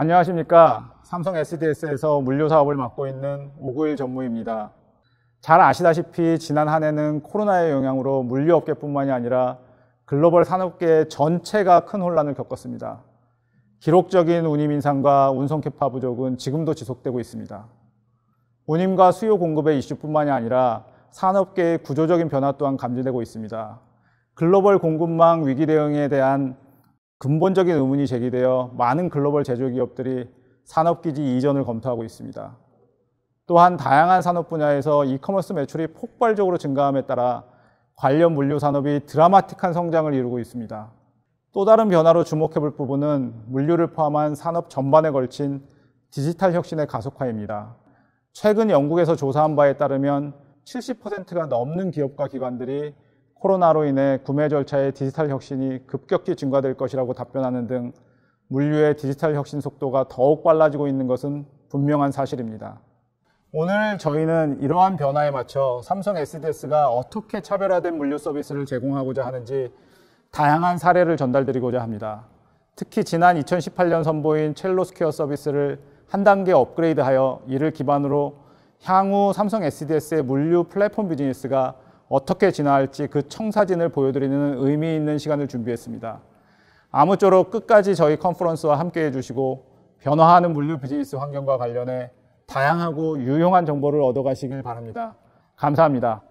안녕하십니까. 삼성 SDS에서 물류 사업을 맡고 있는 오구일 전무입니다. 잘 아시다시피 지난 한 해는 코로나의 영향으로 물류업계뿐만이 아니라 글로벌 산업계 전체가 큰 혼란을 겪었습니다. 기록적인 운임 인상과 운송 캐파 부족은 지금도 지속되고 있습니다. 운임과 수요 공급의 이슈뿐만이 아니라 산업계의 구조적인 변화 또한 감지되고 있습니다. 글로벌 공급망 위기 대응에 대한 근본적인 의문이 제기되어 많은 글로벌 제조기업들이 산업기지 이전을 검토하고 있습니다. 또한 다양한 산업 분야에서 이커머스 매출이 폭발적으로 증가함에 따라 관련 물류 산업이 드라마틱한 성장을 이루고 있습니다. 또 다른 변화로 주목해 볼 부분은 물류를 포함한 산업 전반에 걸친 디지털 혁신의 가속화입니다. 최근 영국에서 조사한 바에 따르면 70%가 넘는 기업과 기관들이 코로나로 인해 구매 절차의 디지털 혁신이 급격히 증가될 것이라고 답변하는 등 물류의 디지털 혁신 속도가 더욱 빨라지고 있는 것은 분명한 사실입니다. 오늘 저희는 이러한 변화에 맞춰 삼성 SDS가 어떻게 차별화된 물류 서비스를 제공하고자 하는지 다양한 사례를 전달드리고자 합니다. 특히 지난 2018년 선보인 첼로스퀘어 서비스를 한 단계 업그레이드하여 이를 기반으로 향후 삼성 SDS의 물류 플랫폼 비즈니스가 어떻게 지나갈지그 청사진을 보여드리는 의미 있는 시간을 준비했습니다. 아무쪼록 끝까지 저희 컨퍼런스와 함께 해주시고 변화하는 물류 비즈니스 환경과 관련해 다양하고 유용한 정보를 얻어가시길 바랍니다. 감사합니다.